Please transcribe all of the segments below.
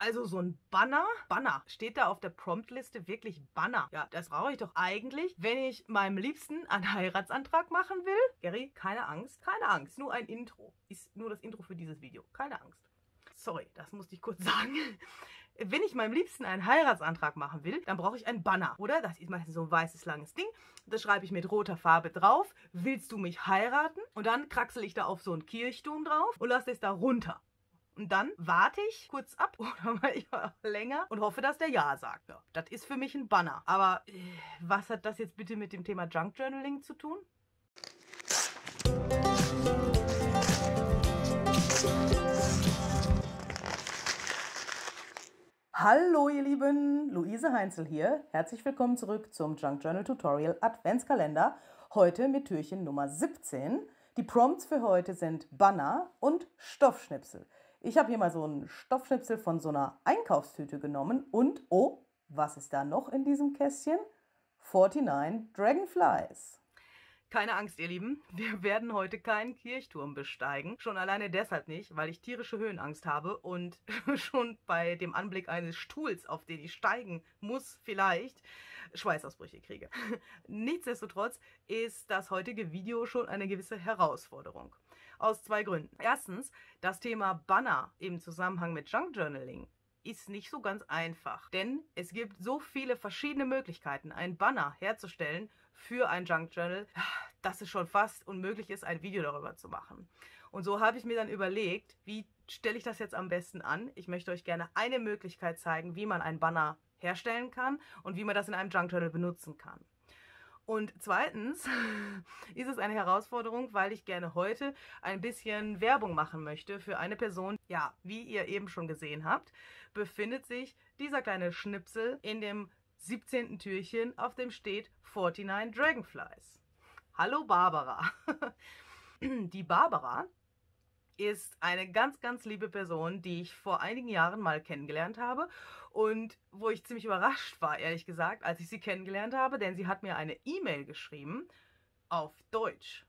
Also so ein Banner. Banner. Steht da auf der Promptliste wirklich Banner? Ja, das brauche ich doch eigentlich, wenn ich meinem Liebsten einen Heiratsantrag machen will. Gary, keine Angst, keine Angst. Nur ein Intro. Ist nur das Intro für dieses Video. Keine Angst. Sorry, das musste ich kurz sagen. Wenn ich meinem Liebsten einen Heiratsantrag machen will, dann brauche ich ein Banner, oder? Das ist meistens so ein weißes, langes Ding. Das schreibe ich mit roter Farbe drauf. Willst du mich heiraten? Und dann kraxel ich da auf so einen Kirchturm drauf und lasse es da runter. Und dann warte ich kurz ab oder manchmal auch länger und hoffe, dass der Ja sagt. Ja, das ist für mich ein Banner. Aber äh, was hat das jetzt bitte mit dem Thema Junk Journaling zu tun? Hallo ihr Lieben, Luise Heinzel hier. Herzlich willkommen zurück zum Junk Journal Tutorial Adventskalender. Heute mit Türchen Nummer 17. Die Prompts für heute sind Banner und Stoffschnipsel. Ich habe hier mal so einen Stoffschnipsel von so einer Einkaufstüte genommen und, oh, was ist da noch in diesem Kästchen? 49 Dragonflies. Keine Angst, ihr Lieben, wir werden heute keinen Kirchturm besteigen. Schon alleine deshalb nicht, weil ich tierische Höhenangst habe und schon bei dem Anblick eines Stuhls, auf den ich steigen muss, vielleicht Schweißausbrüche kriege. Nichtsdestotrotz ist das heutige Video schon eine gewisse Herausforderung. Aus zwei Gründen. Erstens, das Thema Banner im Zusammenhang mit Junk Journaling ist nicht so ganz einfach, denn es gibt so viele verschiedene Möglichkeiten, ein Banner herzustellen für ein Junk Journal, dass es schon fast unmöglich ist, ein Video darüber zu machen. Und so habe ich mir dann überlegt, wie stelle ich das jetzt am besten an? Ich möchte euch gerne eine Möglichkeit zeigen, wie man ein Banner herstellen kann und wie man das in einem Junk Journal benutzen kann. Und zweitens ist es eine Herausforderung, weil ich gerne heute ein bisschen Werbung machen möchte für eine Person. Ja, wie ihr eben schon gesehen habt, befindet sich dieser kleine Schnipsel in dem 17. Türchen, auf dem steht 49 Dragonflies. Hallo Barbara. Die Barbara ist eine ganz, ganz liebe Person, die ich vor einigen Jahren mal kennengelernt habe und wo ich ziemlich überrascht war, ehrlich gesagt, als ich sie kennengelernt habe, denn sie hat mir eine E-Mail geschrieben auf Deutsch.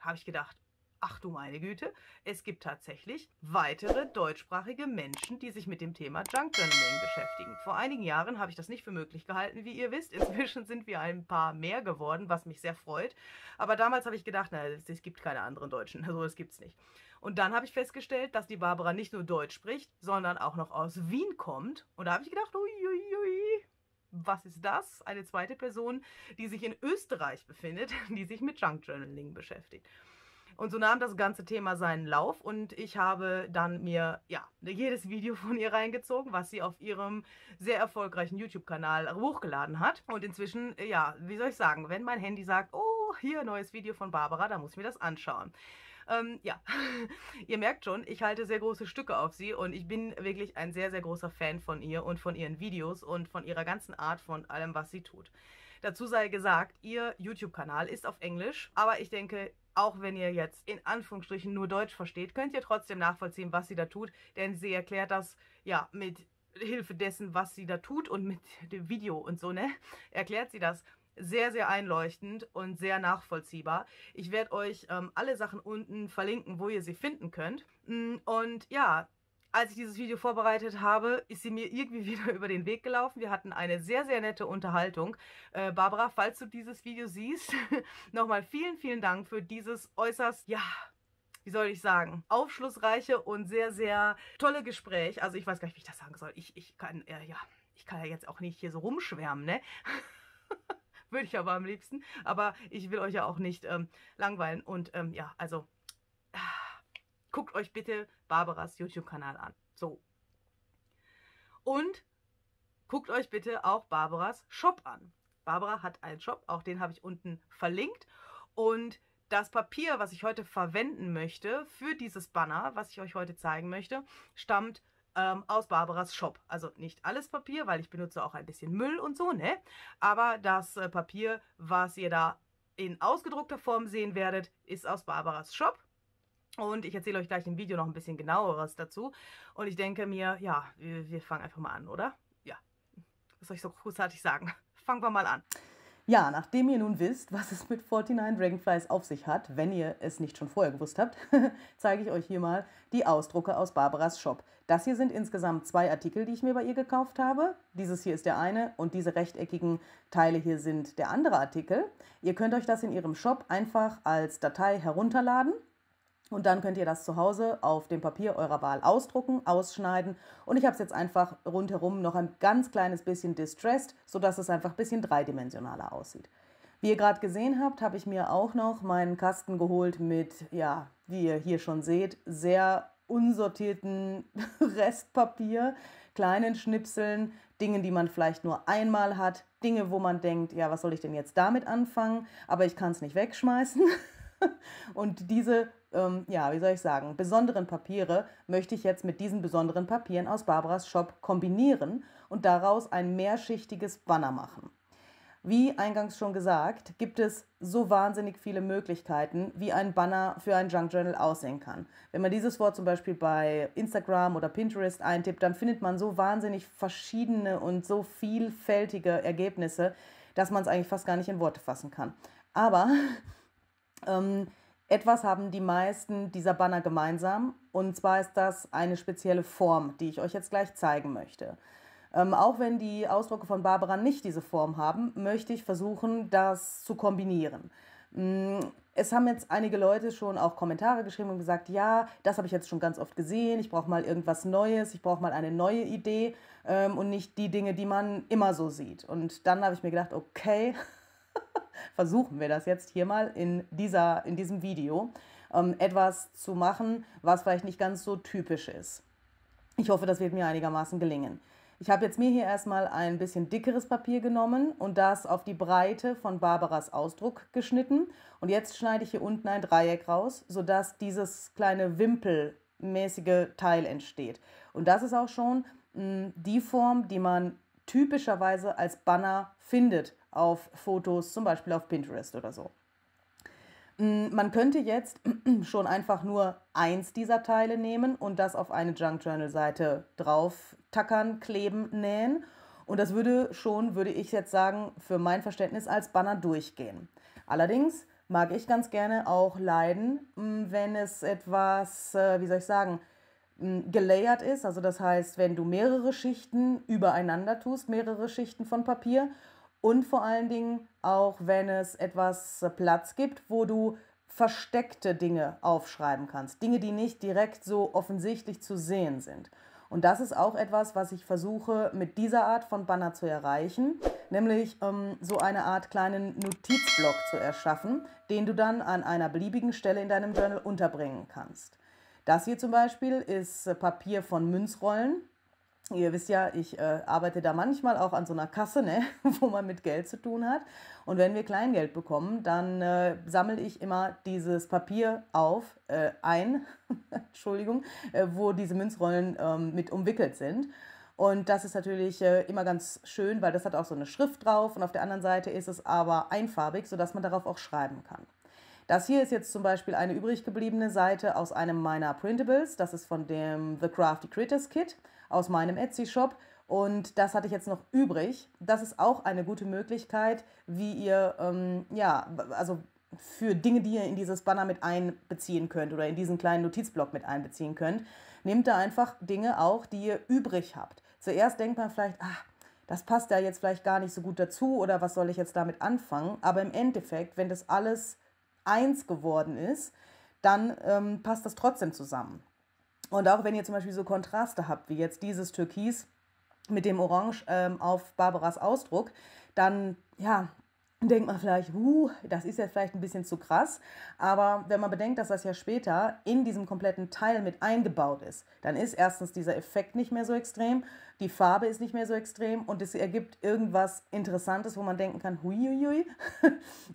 Habe ich gedacht, ach du meine Güte, es gibt tatsächlich weitere deutschsprachige Menschen, die sich mit dem Thema Junk Journaling beschäftigen. Vor einigen Jahren habe ich das nicht für möglich gehalten, wie ihr wisst. Inzwischen sind wir ein paar mehr geworden, was mich sehr freut. Aber damals habe ich gedacht, na, es gibt keine anderen Deutschen, also gibt es nicht. Und dann habe ich festgestellt, dass die Barbara nicht nur Deutsch spricht, sondern auch noch aus Wien kommt. Und da habe ich gedacht, uiuiui, was ist das? Eine zweite Person, die sich in Österreich befindet, die sich mit Junk Journaling beschäftigt. Und so nahm das ganze Thema seinen Lauf und ich habe dann mir ja jedes Video von ihr reingezogen, was sie auf ihrem sehr erfolgreichen YouTube-Kanal hochgeladen hat. Und inzwischen, ja, wie soll ich sagen, wenn mein Handy sagt, oh, hier neues Video von Barbara, dann muss ich mir das anschauen. Ähm, ja, ihr merkt schon, ich halte sehr große Stücke auf sie und ich bin wirklich ein sehr, sehr großer Fan von ihr und von ihren Videos und von ihrer ganzen Art von allem, was sie tut. Dazu sei gesagt, ihr YouTube-Kanal ist auf Englisch, aber ich denke, auch wenn ihr jetzt in Anführungsstrichen nur Deutsch versteht, könnt ihr trotzdem nachvollziehen, was sie da tut, denn sie erklärt das ja mit Hilfe dessen, was sie da tut und mit dem Video und so, ne? Erklärt sie das sehr, sehr einleuchtend und sehr nachvollziehbar. Ich werde euch ähm, alle Sachen unten verlinken, wo ihr sie finden könnt. Mm, und ja, als ich dieses Video vorbereitet habe, ist sie mir irgendwie wieder über den Weg gelaufen. Wir hatten eine sehr, sehr nette Unterhaltung. Äh, Barbara, falls du dieses Video siehst, nochmal vielen, vielen Dank für dieses äußerst, ja, wie soll ich sagen, aufschlussreiche und sehr, sehr tolle Gespräch. Also ich weiß gar nicht, wie ich das sagen soll. Ich, ich kann, äh, ja, ich kann ja jetzt auch nicht hier so rumschwärmen, ne? Würde ich aber am liebsten. Aber ich will euch ja auch nicht ähm, langweilen. Und ähm, ja, also guckt euch bitte Barbaras YouTube-Kanal an. So. Und guckt euch bitte auch Barbaras Shop an. Barbara hat einen Shop, auch den habe ich unten verlinkt. Und das Papier, was ich heute verwenden möchte für dieses Banner, was ich euch heute zeigen möchte, stammt ähm, aus Barbaras Shop. Also nicht alles Papier, weil ich benutze auch ein bisschen Müll und so, ne? Aber das äh, Papier, was ihr da in ausgedruckter Form sehen werdet, ist aus Barbaras Shop. Und ich erzähle euch gleich im Video noch ein bisschen genaueres dazu. Und ich denke mir, ja, wir, wir fangen einfach mal an, oder? Ja, was soll ich so großartig sagen? Fangen wir mal an. Ja, nachdem ihr nun wisst, was es mit 49 Dragonflies auf sich hat, wenn ihr es nicht schon vorher gewusst habt, zeige ich euch hier mal die Ausdrucke aus Barbaras Shop. Das hier sind insgesamt zwei Artikel, die ich mir bei ihr gekauft habe. Dieses hier ist der eine und diese rechteckigen Teile hier sind der andere Artikel. Ihr könnt euch das in ihrem Shop einfach als Datei herunterladen und dann könnt ihr das zu Hause auf dem Papier eurer Wahl ausdrucken, ausschneiden. Und ich habe es jetzt einfach rundherum noch ein ganz kleines bisschen distressed, sodass es einfach ein bisschen dreidimensionaler aussieht. Wie ihr gerade gesehen habt, habe ich mir auch noch meinen Kasten geholt mit, ja, wie ihr hier schon seht, sehr unsortierten Restpapier, kleinen Schnipseln, Dingen, die man vielleicht nur einmal hat, Dinge, wo man denkt, ja, was soll ich denn jetzt damit anfangen, aber ich kann es nicht wegschmeißen. Und diese, ähm, ja, wie soll ich sagen, besonderen Papiere möchte ich jetzt mit diesen besonderen Papieren aus Barbaras Shop kombinieren und daraus ein mehrschichtiges Banner machen. Wie eingangs schon gesagt, gibt es so wahnsinnig viele Möglichkeiten, wie ein Banner für ein Junk Journal aussehen kann. Wenn man dieses Wort zum Beispiel bei Instagram oder Pinterest eintippt, dann findet man so wahnsinnig verschiedene und so vielfältige Ergebnisse, dass man es eigentlich fast gar nicht in Worte fassen kann. Aber ähm, etwas haben die meisten dieser Banner gemeinsam und zwar ist das eine spezielle Form, die ich euch jetzt gleich zeigen möchte. Ähm, auch wenn die Ausdrucke von Barbara nicht diese Form haben, möchte ich versuchen, das zu kombinieren. Mm, es haben jetzt einige Leute schon auch Kommentare geschrieben und gesagt, ja, das habe ich jetzt schon ganz oft gesehen, ich brauche mal irgendwas Neues, ich brauche mal eine neue Idee ähm, und nicht die Dinge, die man immer so sieht. Und dann habe ich mir gedacht, okay, versuchen wir das jetzt hier mal in, dieser, in diesem Video, ähm, etwas zu machen, was vielleicht nicht ganz so typisch ist. Ich hoffe, das wird mir einigermaßen gelingen. Ich habe jetzt mir hier erstmal ein bisschen dickeres Papier genommen und das auf die Breite von Barbaras Ausdruck geschnitten. Und jetzt schneide ich hier unten ein Dreieck raus, sodass dieses kleine wimpelmäßige Teil entsteht. Und das ist auch schon mh, hm, die Form, die man typischerweise als Banner findet auf Fotos, zum Beispiel auf Pinterest oder so. Mm, man könnte jetzt schon einfach nur eins dieser Teile nehmen und das auf eine Junk Journal Seite drauf tackern, kleben, nähen. Und das würde schon, würde ich jetzt sagen, für mein Verständnis als Banner durchgehen. Allerdings mag ich ganz gerne auch leiden, mm, wenn es etwas, äh, wie soll ich sagen, mm, gelayert ist. Also das heißt, wenn du mehrere Schichten übereinander tust, mehrere Schichten von Papier und vor allen Dingen auch, wenn es etwas äh, Platz gibt, wo du versteckte Dinge aufschreiben kannst. Dinge, die nicht direkt so offensichtlich zu sehen sind. Und das ist auch etwas, was ich versuche mit dieser Art von Banner zu erreichen, nämlich ähm, so eine Art kleinen Notizblock zu erschaffen, den du dann an einer beliebigen Stelle in deinem Journal unterbringen kannst. Das hier zum Beispiel ist äh, Papier von Münzrollen. Ihr wisst ja, ich äh, arbeite da manchmal auch an so einer Kasse, ne, wo man mit Geld zu tun hat. Und wenn wir Kleingeld bekommen, dann äh, sammle ich immer dieses Papier auf, äh, ein, Entschuldigung, äh, wo diese Münzrollen ähm, mit umwickelt sind. Und das ist natürlich äh, immer ganz schön, weil das hat auch so eine Schrift drauf und auf der anderen Seite ist es aber einfarbig, sodass man darauf auch schreiben kann. Das hier ist jetzt zum Beispiel eine übrig gebliebene Seite aus einem meiner Printables. Das ist von dem The Crafty Critters Kit aus meinem Etsy-Shop. Und das hatte ich jetzt noch übrig. Das ist auch eine gute Möglichkeit, wie ihr, ähm, ja, also für Dinge, die ihr in dieses Banner mit einbeziehen könnt oder in diesen kleinen Notizblock mit einbeziehen könnt. Nehmt da einfach Dinge auch, die ihr übrig habt. Zuerst denkt man vielleicht, ah, das passt da jetzt vielleicht gar nicht so gut dazu oder was soll ich jetzt damit anfangen? Aber im Endeffekt, wenn das alles eins geworden ist, dann ähm, passt das trotzdem zusammen. Und auch wenn ihr zum Beispiel so Kontraste habt, wie jetzt dieses Türkis mit dem Orange ähm, auf Barbaras Ausdruck, dann ja, denkt man vielleicht, huh, das ist jetzt vielleicht ein bisschen zu krass. Aber wenn man bedenkt, dass das ja später in diesem kompletten Teil mit eingebaut ist, dann ist erstens dieser Effekt nicht mehr so extrem, die Farbe ist nicht mehr so extrem und es ergibt irgendwas Interessantes, wo man denken kann, hui,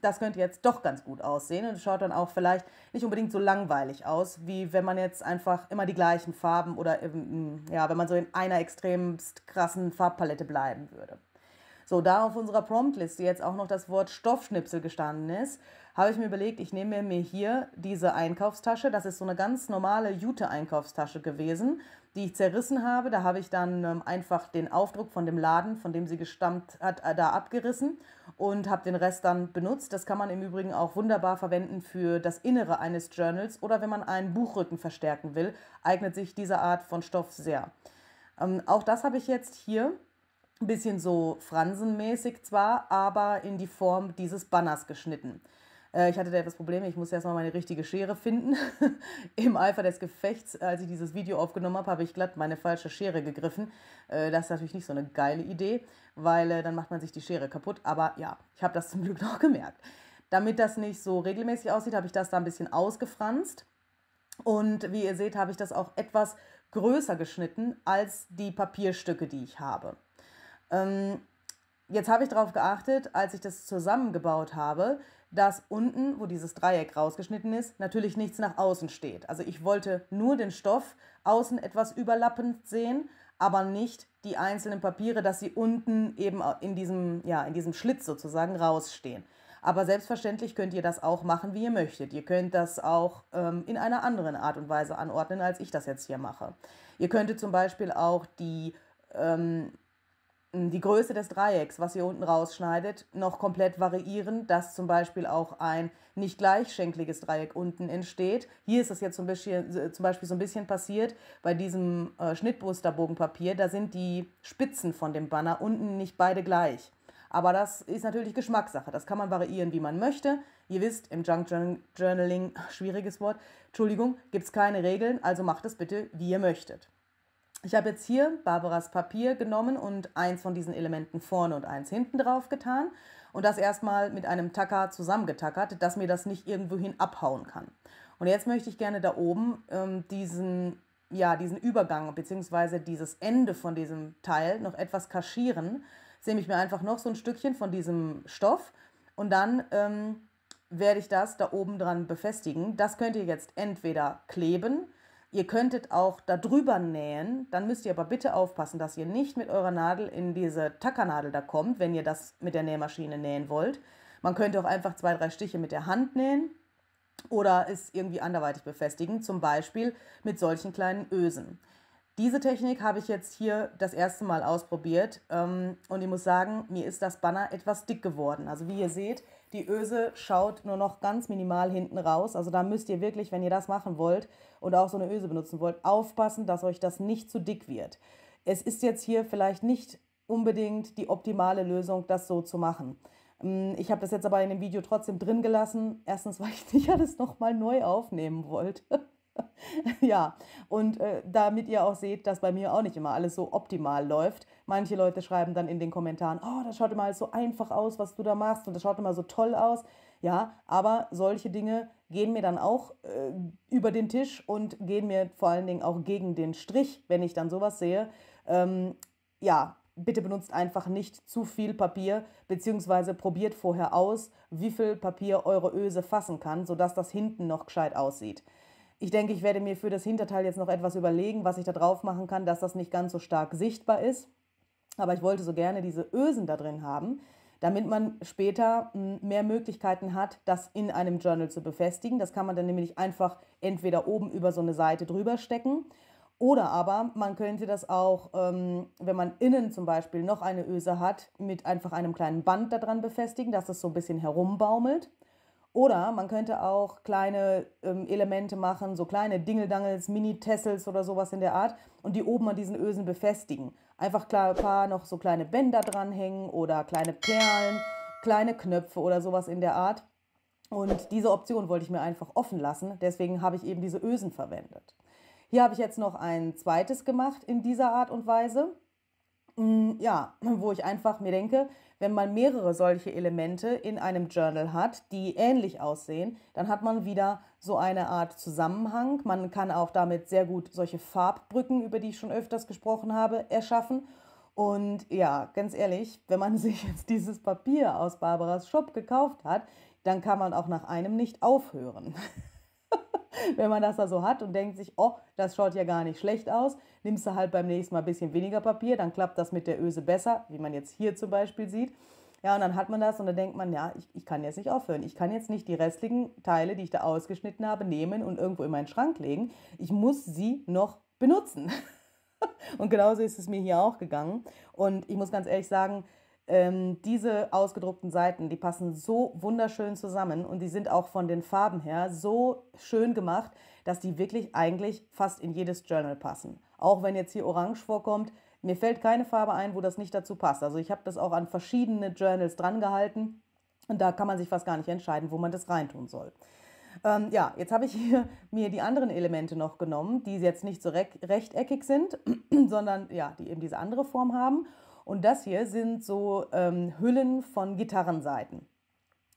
das könnte jetzt doch ganz gut aussehen und schaut dann auch vielleicht nicht unbedingt so langweilig aus, wie wenn man jetzt einfach immer die gleichen Farben oder ähm, ja, wenn man so in einer extremst krassen Farbpalette bleiben würde. So, da auf unserer Promptliste jetzt auch noch das Wort Stoffschnipsel gestanden ist, habe ich mir überlegt, ich nehme mir hier diese Einkaufstasche. Das ist so eine ganz normale Jute-Einkaufstasche gewesen, die ich zerrissen habe. Da habe ich dann ähm, einfach den Aufdruck von dem Laden, von dem sie gestammt hat, äh, da abgerissen und habe den Rest dann benutzt. Das kann man im Übrigen auch wunderbar verwenden für das Innere eines Journals oder wenn man einen Buchrücken verstärken will, eignet sich diese Art von Stoff sehr. Ähm, auch das habe ich jetzt hier ein bisschen so fransenmäßig zwar, aber in die Form dieses Banners geschnitten. Äh, ich hatte da etwas Probleme, ich musste erstmal meine richtige Schere finden. Im Eifer des Gefechts, als ich dieses Video aufgenommen habe, habe ich glatt meine falsche Schere gegriffen. Äh, das ist natürlich nicht so eine geile Idee, weil äh, dann macht man sich die Schere kaputt. Aber ja, ich habe das zum Glück noch gemerkt. Damit das nicht so regelmäßig aussieht, habe ich das da ein bisschen ausgefranst. Und wie ihr seht, habe ich das auch etwas größer geschnitten als die Papierstücke, die ich habe. Ähm, jetzt habe ich darauf geachtet, als ich das zusammengebaut habe, dass unten, wo dieses Dreieck rausgeschnitten ist, natürlich nichts nach außen steht. Also ich wollte nur den Stoff außen etwas überlappend sehen, aber nicht die einzelnen Papiere, dass sie unten eben in diesem, ja, in diesem Schlitz sozusagen rausstehen. Aber selbstverständlich könnt ihr das auch machen, wie ihr möchtet. Ihr könnt das auch ähm, in einer anderen Art und Weise anordnen, als ich das jetzt hier mache. Ihr könntet zum Beispiel auch die ähm, die Größe des Dreiecks, was ihr unten rausschneidet, noch komplett variieren, dass zum Beispiel auch ein nicht gleichschenkliges Dreieck unten entsteht. Hier ist es jetzt zum Beispiel, äh, zum Beispiel so ein bisschen passiert bei diesem äh, Schnittmusterbogenpapier. Da sind die Spitzen von dem Banner unten nicht beide gleich. Aber das ist natürlich Geschmackssache. Das kann man variieren, wie man möchte. Ihr wisst, im Junk Journaling, schwieriges Wort, Entschuldigung, gibt es keine Regeln, also macht es bitte, wie ihr möchtet. Ich habe jetzt hier Barbaras Papier genommen und eins von diesen Elementen vorne und eins hinten drauf getan und das erstmal mit einem Tacker zusammengetackert, dass mir das nicht irgendwohin abhauen kann. Und jetzt möchte ich gerne da oben ähm, diesen, ja, diesen Übergang bzw. dieses Ende von diesem Teil noch etwas kaschieren. Jetzt nehme ich mir einfach noch so ein Stückchen von diesem Stoff und dann ähm, werde ich das da oben dran befestigen. Das könnt ihr jetzt entweder kleben Ihr könntet auch darüber nähen, dann müsst ihr aber bitte aufpassen, dass ihr nicht mit eurer Nadel in diese Tackernadel da kommt, wenn ihr das mit der Nähmaschine nähen wollt. Man könnte auch einfach zwei, drei Stiche mit der Hand nähen oder es irgendwie anderweitig befestigen, zum Beispiel mit solchen kleinen Ösen. Diese Technik habe ich jetzt hier das erste Mal ausprobiert ähm, und ich muss sagen, mir ist das Banner etwas dick geworden. Also wie ihr seht, die Öse schaut nur noch ganz minimal hinten raus. Also da müsst ihr wirklich, wenn ihr das machen wollt, und auch so eine Öse benutzen wollt, aufpassen, dass euch das nicht zu dick wird. Es ist jetzt hier vielleicht nicht unbedingt die optimale Lösung, das so zu machen. Mm, ich habe das jetzt aber in dem Video trotzdem drin gelassen. Erstens, weil ich nicht alles nochmal neu aufnehmen wollte. ja, und äh, damit ihr auch seht, dass bei mir auch nicht immer alles so optimal läuft. Manche Leute schreiben dann in den Kommentaren, oh, das schaut immer alles so einfach aus, was du da machst und das schaut immer so toll aus. Ja, aber solche Dinge gehen mir dann auch äh, über den Tisch und gehen mir vor allen Dingen auch gegen den Strich, wenn ich dann sowas sehe. Ähm, ja, bitte benutzt einfach nicht zu viel Papier, beziehungsweise probiert vorher aus, wie viel Papier eure Öse fassen kann, sodass das hinten noch gescheit aussieht. Ich denke, ich werde mir für das Hinterteil jetzt noch etwas überlegen, was ich da drauf machen kann, dass das nicht ganz so stark sichtbar ist. Aber ich wollte so gerne diese Ösen da drin haben, damit man später hm, mehr Möglichkeiten hat, das in einem Journal zu befestigen. Das kann man dann nämlich einfach entweder oben über so eine Seite drüber stecken oder aber man könnte das auch, ähm, wenn man innen zum Beispiel noch eine Öse hat, mit einfach einem kleinen Band daran befestigen, dass das so ein bisschen herumbaumelt. Oder man könnte auch kleine ähm, Elemente machen, so kleine Dingeldangels, Mini-Tessels oder sowas in der Art und die oben an diesen Ösen befestigen. Einfach klar, ein paar noch so kleine Bänder dranhängen oder kleine Perlen, kleine Knöpfe oder sowas in der Art. Und diese Option wollte ich mir einfach offen lassen. Deswegen habe ich eben diese Ösen verwendet. Hier habe ich jetzt noch ein zweites gemacht in dieser Art und Weise. Mm, ja, wo ich einfach mir denke, wenn man mehrere solche Elemente in einem Journal hat, die ähnlich aussehen, dann hat man wieder so eine Art Zusammenhang. Man kann auch damit sehr gut solche Farbbrücken, über die ich schon öfters gesprochen habe, erschaffen. Und ja, ganz ehrlich, wenn man sich jetzt dieses Papier aus Barbaras Shop gekauft hat, dann kann man auch nach einem nicht aufhören. wenn man das da so hat und denkt sich, oh, das schaut ja gar nicht schlecht aus, nimmst du halt beim nächsten Mal ein bisschen weniger Papier, dann klappt das mit der Öse besser, wie man jetzt hier zum Beispiel sieht. Ja, und dann hat man das und dann denkt man, ja, ich, ich kann jetzt nicht aufhören. Ich kann jetzt nicht die restlichen Teile, die ich da ausgeschnitten habe, nehmen und irgendwo in meinen Schrank legen. Ich muss sie noch benutzen. und genauso ist es mir hier auch gegangen. Und ich muss ganz ehrlich sagen, ähm, diese ausgedruckten Seiten, die passen so wunderschön zusammen und die sind auch von den Farben her so schön gemacht, dass die wirklich eigentlich fast in jedes Journal passen. Auch wenn jetzt hier orange vorkommt, mir fällt keine Farbe ein, wo das nicht dazu passt. Also ich habe das auch an verschiedene Journals drangehalten und da kann man sich fast gar nicht entscheiden, wo man das reintun soll. Ähm, ja, jetzt habe ich hier mir die anderen Elemente noch genommen, die jetzt nicht so rechteckig sind, sondern ja, die eben diese andere Form haben und das hier sind so ähm, Hüllen von Gitarrenseiten.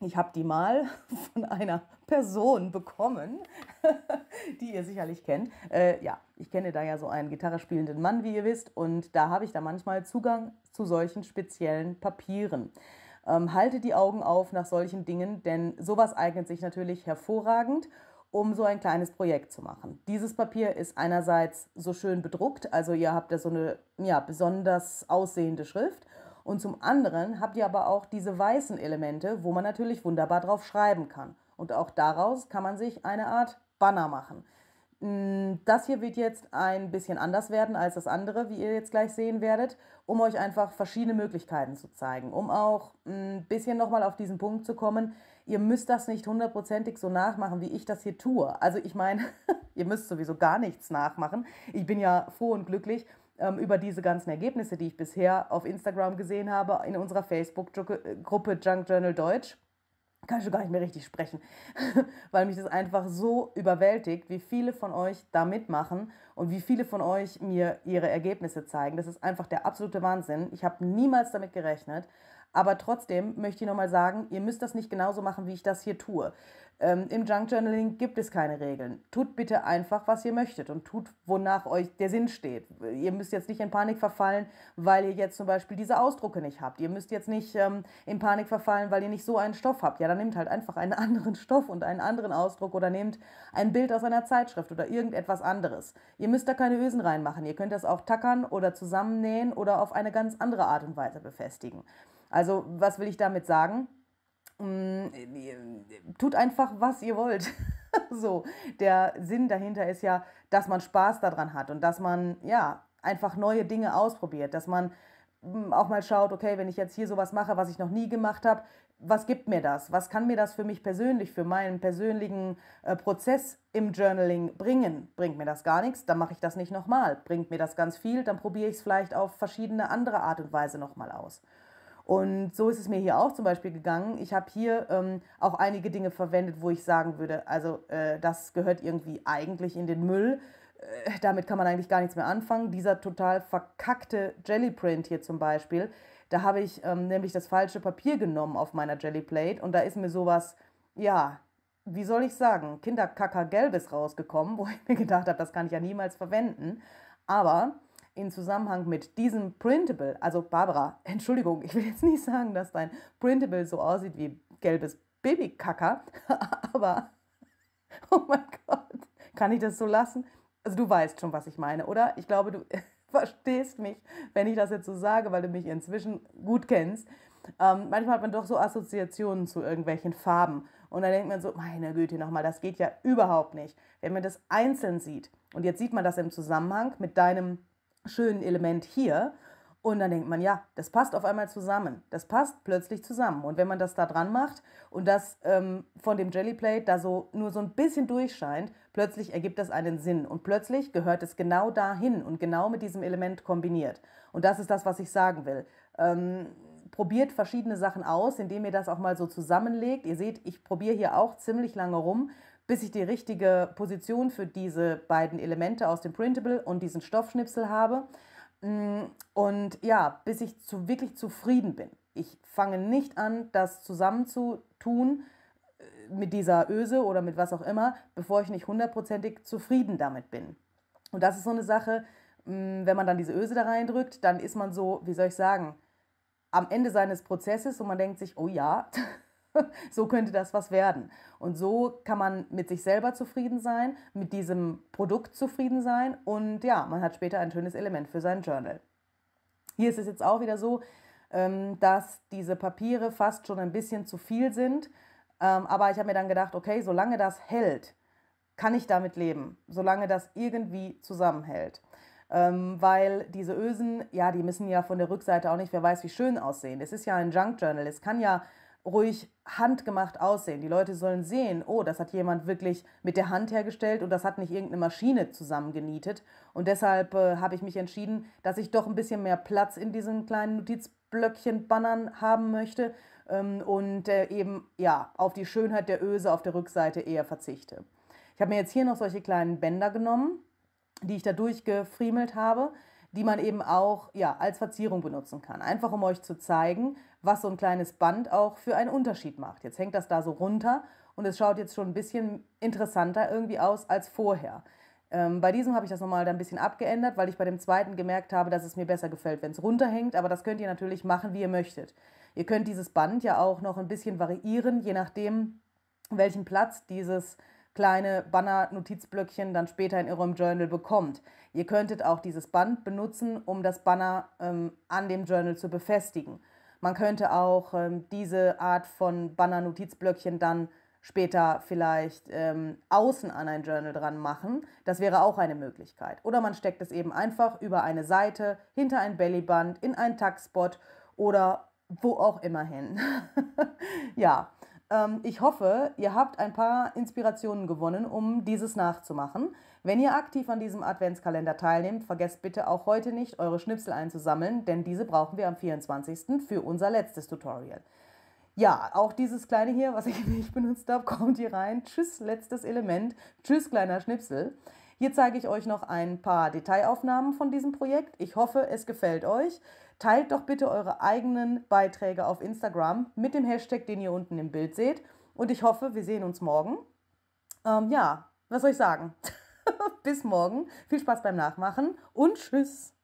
Ich habe die mal von einer Person bekommen, die ihr sicherlich kennt. Äh, ja, ich kenne da ja so einen Gitarre spielenden Mann, wie ihr wisst, und da habe ich da manchmal Zugang zu solchen speziellen Papieren. Ähm, halte die Augen auf nach solchen Dingen, denn sowas eignet sich natürlich hervorragend um so ein kleines Projekt zu machen. Dieses Papier ist einerseits so schön bedruckt, also ihr habt ja so eine ja, besonders aussehende Schrift und zum anderen habt ihr aber auch diese weißen Elemente, wo man natürlich wunderbar drauf schreiben kann. Und auch daraus kann man sich eine Art Banner machen. Hm, das hier wird jetzt ein bisschen anders werden als das andere, wie ihr jetzt gleich sehen werdet, um euch einfach verschiedene Möglichkeiten zu zeigen, um auch ein hm, bisschen nochmal auf diesen Punkt zu kommen. Ihr müsst das nicht hundertprozentig so nachmachen, wie ich das hier tue. Also ich meine, ihr müsst sowieso gar nichts nachmachen. Ich bin ja froh und glücklich ähm, über diese ganzen Ergebnisse, die ich bisher auf Instagram gesehen habe, in unserer Facebook-Gruppe Junk Journal Deutsch kann ich schon gar nicht mehr richtig sprechen, weil mich das einfach so überwältigt, wie viele von euch da mitmachen und wie viele von euch mir ihre Ergebnisse zeigen. Das ist einfach der absolute Wahnsinn. Ich habe niemals damit gerechnet aber trotzdem möchte ich nochmal sagen, ihr müsst das nicht genauso machen, wie ich das hier tue. Ähm, Im Junk Journaling gibt es keine Regeln. Tut bitte einfach, was ihr möchtet und tut, wonach euch der Sinn steht. Ihr müsst jetzt nicht in Panik verfallen, weil ihr jetzt zum Beispiel diese Ausdrucke nicht habt. Ihr müsst jetzt nicht ähm, in Panik verfallen, weil ihr nicht so einen Stoff habt. Ja, dann nehmt halt einfach einen anderen Stoff und einen anderen Ausdruck oder nehmt ein Bild aus einer Zeitschrift oder irgendetwas anderes. Ihr müsst da keine Ösen reinmachen. Ihr könnt das auch tackern oder zusammennähen oder auf eine ganz andere Art und Weise befestigen. Also, was will ich damit sagen? Mm, tut einfach, was ihr wollt. so, der Sinn dahinter ist ja, dass man Spaß daran hat und dass man, ja, einfach neue Dinge ausprobiert, dass man mm, auch mal schaut, okay, wenn ich jetzt hier sowas mache, was ich noch nie gemacht habe, was gibt mir das? Was kann mir das für mich persönlich, für meinen persönlichen äh, Prozess im Journaling bringen? Bringt mir das gar nichts, dann mache ich das nicht nochmal. Bringt mir das ganz viel, dann probiere ich es vielleicht auf verschiedene andere Art und Weise nochmal aus. Und so ist es mir hier auch zum Beispiel gegangen. Ich habe hier ähm, auch einige Dinge verwendet, wo ich sagen würde, also äh, das gehört irgendwie eigentlich in den Müll. Äh, damit kann man eigentlich gar nichts mehr anfangen. Dieser total verkackte Jellyprint hier zum Beispiel, da habe ich ähm, nämlich das falsche Papier genommen auf meiner Jellyplate und da ist mir sowas, ja, wie soll ich sagen, Kinderkacker Gelbes rausgekommen, wo ich mir gedacht habe, das kann ich ja niemals verwenden. Aber in Zusammenhang mit diesem Printable, also Barbara, Entschuldigung, ich will jetzt nicht sagen, dass dein Printable so aussieht wie gelbes Babykacker, aber oh mein Gott, kann ich das so lassen? Also du weißt schon, was ich meine, oder? Ich glaube, du verstehst mich, wenn ich das jetzt so sage, weil du mich inzwischen gut kennst. Ähm, manchmal hat man doch so Assoziationen zu irgendwelchen Farben. Und dann denkt man so, meine Güte, nochmal, das geht ja überhaupt nicht. Wenn man das einzeln sieht, und jetzt sieht man das im Zusammenhang mit deinem schönen Element hier. Und dann denkt man, ja, das passt auf einmal zusammen. Das passt plötzlich zusammen. Und wenn man das da dran macht und das ähm, von dem Jellyplate da so nur so ein bisschen durchscheint, plötzlich ergibt das einen Sinn. Und plötzlich gehört es genau dahin und genau mit diesem Element kombiniert. Und das ist das, was ich sagen will. Ähm, probiert verschiedene Sachen aus, indem ihr das auch mal so zusammenlegt. Ihr seht, ich probiere hier auch ziemlich lange rum, bis ich die richtige Position für diese beiden Elemente aus dem Printable und diesen Stoffschnipsel habe. Mm, und ja, bis ich zu, wirklich zufrieden bin. Ich fange nicht an, das zusammenzutun äh, mit dieser Öse oder mit was auch immer, bevor ich nicht hundertprozentig zufrieden damit bin. Und das ist so eine Sache, mm, wenn man dann diese Öse da reindrückt, dann ist man so, wie soll ich sagen, am Ende seines Prozesses und man denkt sich, oh ja, so könnte das was werden. Und so kann man mit sich selber zufrieden sein, mit diesem Produkt zufrieden sein und ja, man hat später ein schönes Element für sein Journal. Hier ist es jetzt auch wieder so, ähm, dass diese Papiere fast schon ein bisschen zu viel sind. Ähm, aber ich habe mir dann gedacht, okay, solange das hält, kann ich damit leben, solange das irgendwie zusammenhält. Ähm, weil diese Ösen, ja, die müssen ja von der Rückseite auch nicht, wer weiß, wie schön aussehen. Es ist ja ein Junk Journal. Es kann ja ruhig handgemacht aussehen. Die Leute sollen sehen, oh, das hat jemand wirklich mit der Hand hergestellt und das hat nicht irgendeine Maschine zusammengenietet. Und deshalb äh, habe ich mich entschieden, dass ich doch ein bisschen mehr Platz in diesen kleinen Notizblöckchen Bannern haben möchte ähm, und äh, eben ja auf die Schönheit der Öse auf der Rückseite eher verzichte. Ich habe mir jetzt hier noch solche kleinen Bänder genommen, die ich da durchgefriemelt habe die man eben auch ja, als Verzierung benutzen kann. Einfach um euch zu zeigen, was so ein kleines Band auch für einen Unterschied macht. Jetzt hängt das da so runter und es schaut jetzt schon ein bisschen interessanter irgendwie aus als vorher. Ähm, bei diesem habe ich das nochmal ein bisschen abgeändert, weil ich bei dem zweiten gemerkt habe, dass es mir besser gefällt, wenn es runterhängt. Aber das könnt ihr natürlich machen, wie ihr möchtet. Ihr könnt dieses Band ja auch noch ein bisschen variieren, je nachdem, welchen Platz dieses kleine Banner-Notizblöckchen dann später in eurem Journal bekommt. Ihr könntet auch dieses Band benutzen, um das Banner ähm, an dem Journal zu befestigen. Man könnte auch ähm, diese Art von Banner-Notizblöckchen dann später vielleicht ähm, außen an ein Journal dran machen. Das wäre auch eine Möglichkeit. Oder man steckt es eben einfach über eine Seite, hinter ein Bellyband, in einen Tuckspot oder wo auch immer hin. ja, ähm, ich hoffe, ihr habt ein paar Inspirationen gewonnen, um dieses nachzumachen. Wenn ihr aktiv an diesem Adventskalender teilnehmt, vergesst bitte auch heute nicht, eure Schnipsel einzusammeln, denn diese brauchen wir am 24. für unser letztes Tutorial. Ja, auch dieses kleine hier, was ich nicht benutzt habe, kommt hier rein. Tschüss, letztes Element. Tschüss, kleiner Schnipsel. Hier zeige ich euch noch ein paar Detailaufnahmen von diesem Projekt. Ich hoffe, es gefällt euch. Teilt doch bitte eure eigenen Beiträge auf Instagram mit dem Hashtag, den ihr unten im Bild seht. Und ich hoffe, wir sehen uns morgen. Ähm, ja, was soll ich sagen? Bis morgen. Viel Spaß beim Nachmachen und tschüss.